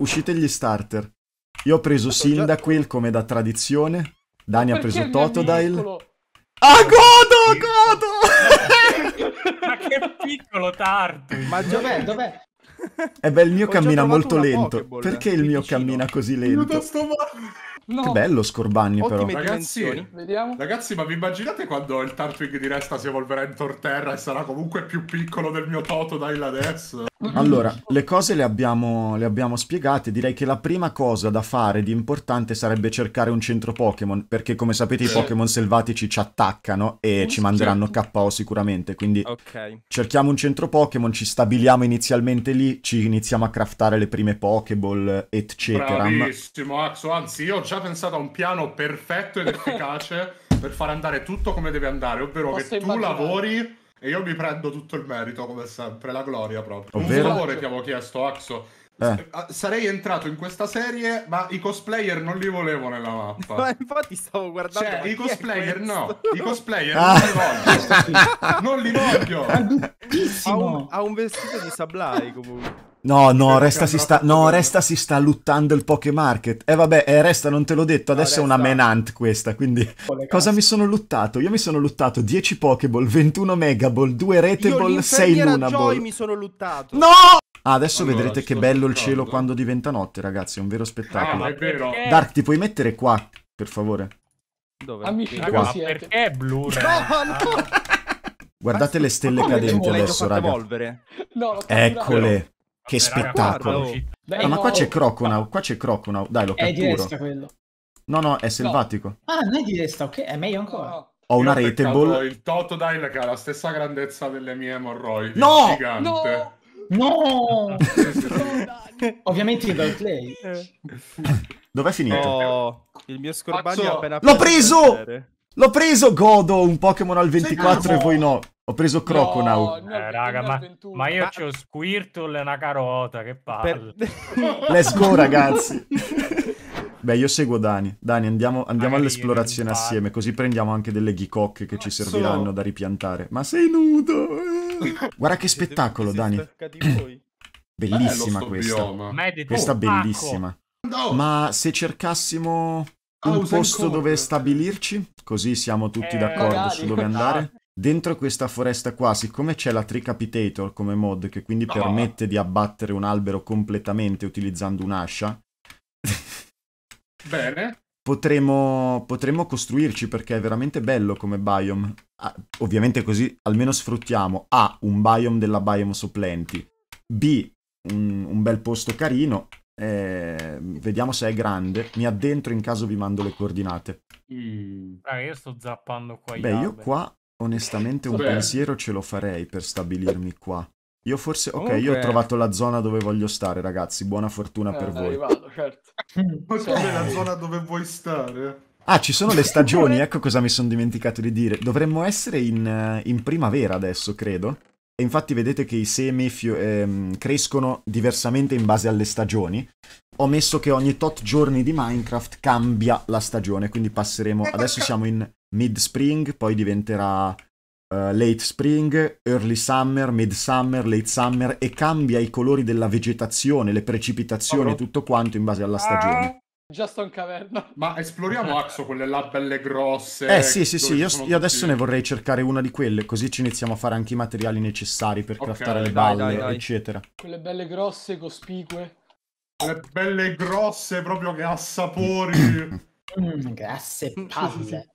uscite gli starter. Io ho preso Cyndaquil come da tradizione. Dani Perché ha preso Totodile. Ah, Godo, Godo! Ma che piccolo tardo! Ma dov'è, dov'è? Eh beh, il mio ho cammina molto lento. Pokeball, Perché il mio vicino. cammina così lento? No. Che bello Scorbagni però. Ragazzi, ragazzi, ma vi immaginate quando il Tartwig di Resta si evolverà in Torterra e sarà comunque più piccolo del mio Totodile adesso? Allora, le cose le abbiamo, le abbiamo, spiegate. Direi che la prima cosa da fare di importante sarebbe cercare un centro Pokémon, perché come sapete i Pokémon selvatici ci attaccano e mm, ci manderanno KO sicuramente. Quindi okay. cerchiamo un centro Pokémon, ci stabiliamo inizialmente lì, ci iniziamo a craftare le prime Pokéball, eccetera. Bravissimo, Axo. Anzi, io ho già pensato a un piano perfetto ed efficace per far andare tutto come deve andare, ovvero Posso che tu lavori e io mi prendo tutto il merito, come sempre, la gloria proprio. Ovvero? Un favore ti avevo chiesto, Axo. Eh. Ah, sarei entrato in questa serie, ma i cosplayer non li volevo nella mappa. Ma infatti stavo guardando. Cioè, i cosplayer no. I cosplayer ah. non li voglio. non li voglio. Ha un, ha un vestito di Sablai comunque. No, no, Resta, si sta, no, Resta si sta luttando il Poké E eh, vabbè, eh, Resta non te l'ho detto, adesso no, è una menant questa, quindi... Cosa mi sono luttato? Io mi sono luttato 10 Pokéball, 21 Megaball, 2 Reteball, 6 Lunaball. Io mi sono luttato. No! Ah, adesso allora, vedrete che bello il cielo quando diventa notte, ragazzi, è un vero spettacolo. Ah, è vero. Dark, ti puoi mettere qua, per favore? Dove? Amici, qua. Eh. Perché è blu? No, no! Guardate le stelle cadenti adesso, raga. Evolvere. No, Eccole. Che spettacolo. Qua, Dai, oh. ah, no, ma qua c'è Croconaw, qua c'è Croconaw. Dai, lo catturo. È di destra quello. No, no, è selvatico. No. Ah, non è di resta, ok, è meglio ancora. Oh. Ho una rete bolla. Il Totodile che ha la stessa grandezza delle mie emorroidi. No! Gigante. No! No! Ovviamente in roleplay. Dov'è finito? Oh, il mio scorbaglio è appena... L'ho preso! L'ho preso! Godo un Pokémon al 24 e voi no. Ho preso Croconaut. No, eh, raga, ma, ma, io ma... ho Squirtle e una carota, che palle. Per... Let's go, ragazzi. Beh, io seguo Dani. Dani, andiamo, andiamo all'esplorazione assieme, così prendiamo anche delle ghicocche che ma ci serviranno sono... da ripiantare. Ma sei nudo! Guarda che spettacolo, Dani. Bellissima questa. Questa bellissima. Ma se cercassimo ah, un posto dove stabilirci, così siamo tutti eh, d'accordo su dove andare. dentro questa foresta qua, siccome c'è la Tricapitator come mod, che quindi no. permette di abbattere un albero completamente utilizzando un'ascia, Bene. Potremmo, potremmo, costruirci perché è veramente bello come biome. Ah, ovviamente così almeno sfruttiamo A. un biome della Biome supplenti, B. un, un bel posto carino, eh, vediamo se è grande. Mi addentro in caso vi mando le coordinate. Mm. Ah, io sto zappando qua. Beh, io qua Onestamente un Vabbè. pensiero ce lo farei per stabilirmi qua. Io forse... Ok, Comunque... io ho trovato la zona dove voglio stare, ragazzi. Buona fortuna eh, per voi. Arrivato, certo. Poi cioè, sì. la eh. zona dove vuoi stare. Ah, ci sono le stagioni, ecco cosa mi sono dimenticato di dire. Dovremmo essere in, eh, in, primavera adesso, credo. E infatti vedete che i semi ehm, crescono diversamente in base alle stagioni. Ho messo che ogni tot giorni di Minecraft cambia la stagione, quindi passeremo... Ecco adesso siamo in mid spring, poi diventerà uh, late spring, early summer, mid summer, late summer e cambia i colori della vegetazione, le precipitazioni, oh, tutto quanto in base alla stagione. Ah, già sto in caverna. Ma esploriamo Axo, quelle là belle grosse. Eh sì, sì, sì, io, io adesso ne vorrei cercare una di quelle, così ci iniziamo a fare anche i materiali necessari per okay, craftare le balle, dai, dai. eccetera. Quelle belle grosse, cospicue. Quelle belle grosse proprio che ha sapori. mm, grazie, palle.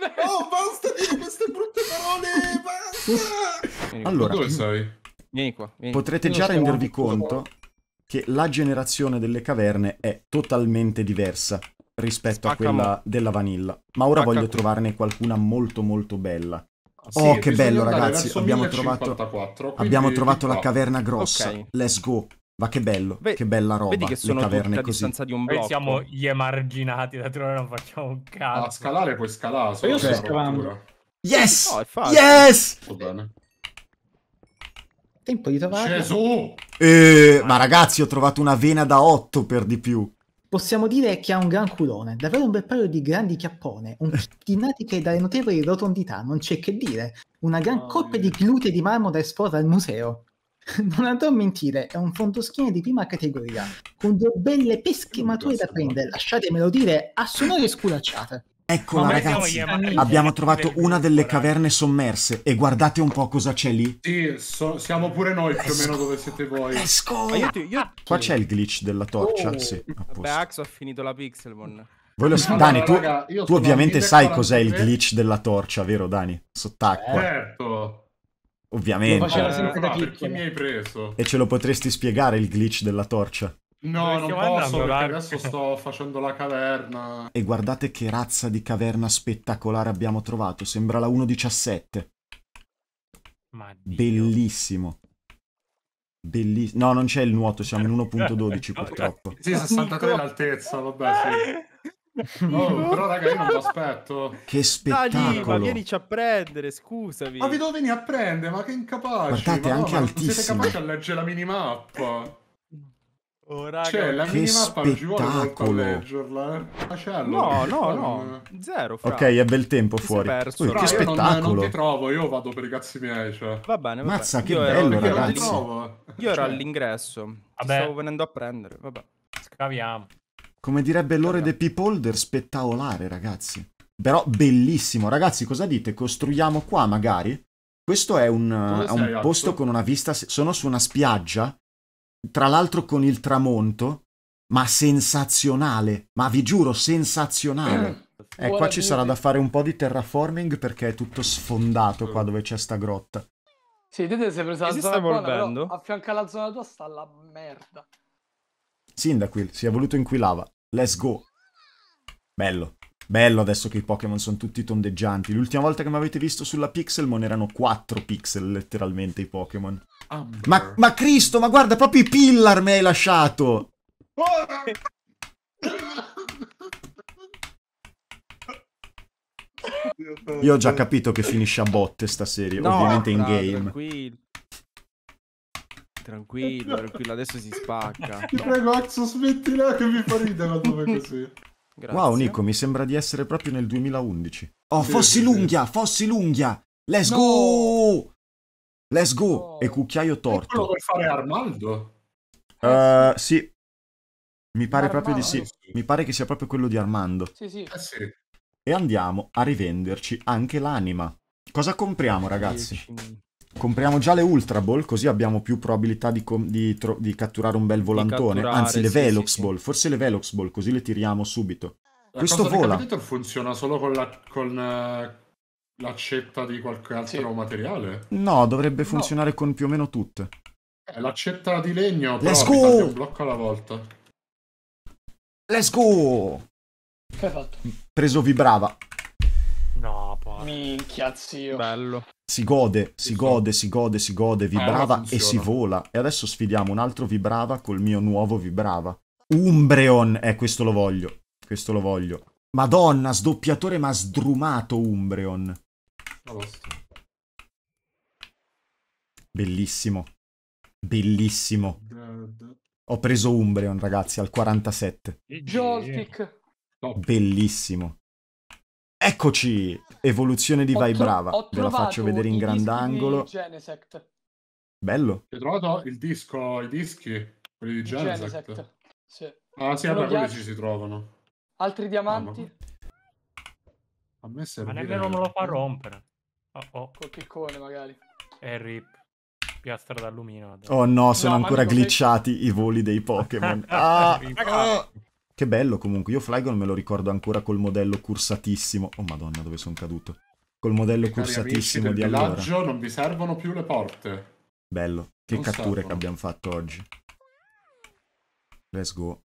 Oh, basta dire queste brutte parole, basta! Allora, dove sei? Vieni qua, vieni. Potrete già rendervi conto che la generazione delle caverne è totalmente diversa rispetto Spaccamo. a quella della vanilla. Ma ora Spacca voglio trovarne qualcuna molto molto bella. Ah, oh, sì, oh, che bello, ragazzi. Abbiamo trovato, 1054, quindi... abbiamo trovato, la caverna grossa. Okay. Let's go. Ma che bello, Beh, che bella roba. Vedi che sono caverne tutte a di un blocco. Noi siamo gli emarginati, da tirare non facciamo un cazzo. A ah, scalare puoi scalare, solo io sto scavando. Yes! No, è facile. Yes! Va bene. Tempo di trovare. Gesù! Eh, ma ragazzi, ho trovato una vena da 8 per di più. Possiamo dire che ha un gran culone, davvero un bel paio di grandi chiappone, un chittinato che dalle notevoli rotondità, non c'è che dire, una gran oh, ah, colpa mio. di glute di marmo da esporre al museo. non andrò a mentire, è un fondoschiena di prima categoria, con due belle pesche mature da prendere, lasciatemelo dire, a e sculacciate. Eccola ragazzi, abbiamo trovato una delle caverne sommerse e guardate un po' cosa c'è lì. Sì, so, siamo pure noi più o meno dove siete voi. Esco! Qua c'è il glitch della torcia, oh. sì. Vabbè, Axe ha finito la Pixelmon. Voi No, Dani, tu, raga, tu ovviamente sai cos'è il glitch della torcia, vero Dani? Sott'acqua. Certo. Ovviamente. Lo faceva sempre eh, da no, ah, perché mi hai preso? E ce lo potresti spiegare il glitch della torcia? No, non posso perché adesso sto facendo la caverna. E guardate che razza di caverna spettacolare abbiamo trovato. Sembra la 1.17. Bellissimo. Bellissimo. No, non c'è il nuoto, siamo in 1.12 purtroppo. Sì, 63 l'altezza, vabbè, sì. Oh, però raga, io non lo aspetto. Che spettacolo. Dai, ma vienici a prendere, scusami. Ma vi devo venire a prendere, ma che incapace Guardate, ma anche no, altissimo. siete capaci a leggere la minimappa. Oh, raga, cioè, la minimappa non ci vuole molto a leggerla. Eh? Macello. No, no, no. Zero, fra. Ok, è bel tempo fuori. Perso, Ui, che spettacolo. Non, non ti trovo, io vado per i cazzi miei, cioè. Va bene, va Mazza, bene. che io bello, ero, ragazzi. Io ero cioè. all'ingresso. Vabbè. stavo venendo a prendere, vabbè. Scaviamo come direbbe Lore de Peopolder, spettacolare, ragazzi. Però bellissimo. Ragazzi, cosa dite? Costruiamo qua, magari? Questo è un, eh, è un posto con una vista... Sono su una spiaggia, tra l'altro con il tramonto, ma sensazionale. Ma vi giuro, sensazionale. Eh, eh qua ci sarà da fare un po' di terraforming perché è tutto sfondato qua dove c'è sta grotta. Sì, vedete se presa la zona buona, però, a alla zona tua sta la merda. Cyndaquil, si è voluto inquilava. Let's go. Bello. Bello adesso che i Pokémon sono tutti tondeggianti. L'ultima volta che mi avete visto sulla Pixelmon erano 4 pixel letteralmente i Pokémon. Ma, ma, Cristo, ma guarda, proprio i Pillar mi hai lasciato! Io ho già capito che finisce a botte sta serie, no, ovviamente in game. Tranquillo tranquillo, tranquillo, adesso si spacca. Ti prego, Axo, smettila che mi fa ridere quando fai così. Grazie. Wow, Nico, mi sembra di essere proprio nel 2011. Oh, sì, fossi sì, l'unghia, sì. fossi l'unghia! Let's no! go! Let's go! No. E cucchiaio torto. Quello vuoi fare Armando? Uh, eh, eh, sì. Mi pare Armando. proprio di sì. Mi pare che sia proprio quello di Armando. Sì, sì. Eh, sì. E andiamo a rivenderci anche l'anima. Cosa compriamo, ragazzi? Compriamo già le Ultra Ball, così abbiamo più probabilità di, di, di catturare un bel volantone. Anzi, le sì, Velox sì, Ball, sì. forse le Velox Ball, così le tiriamo subito. La Questo cosa vola. Il funziona solo con, la, con eh, l'accetta di qualche altro materiale? No, dovrebbe funzionare no. con più o meno tutte. Eh, l'accetta di legno, però Let's go! un blocco alla volta. Let's go! Che hai fatto? Preso vibrava. Minchia, zio. Bello. Si gode, si gode, si gode, si gode, eh, vibrava eh, e si vola. E adesso sfidiamo un altro vibrava col mio nuovo vibrava. Umbreon, eh, questo lo voglio. Questo lo voglio. Madonna, sdoppiatore ma sdrumato Umbreon. Bellissimo. Bellissimo. Ho preso Umbreon, ragazzi, al 47. Joltik. Bellissimo. Eccoci! Evoluzione di Vai Brava. Ve la faccio vedere in grandangolo. Genesect. Bello. Hai trovato il disco, i dischi? Quelli di Genesect? Genesect. Sì. Ah sì, vabbè, quelli ci si trovano. Altri diamanti? Ah, ma... A me serve. Ma nemmeno me lo fa rompere. Oh, oh. Col piccone magari. E rip. Piastra d'alluminio. Oh no, sono no, ancora glitchati che... i voli dei Pokémon. ah, ah. Che bello comunque, io Flygon me lo ricordo ancora col modello cursatissimo. Oh madonna, dove sono caduto. Col modello e cursatissimo di allora. villaggio non vi servono più le porte. Bello, che non catture servono. che abbiamo fatto oggi. Let's go.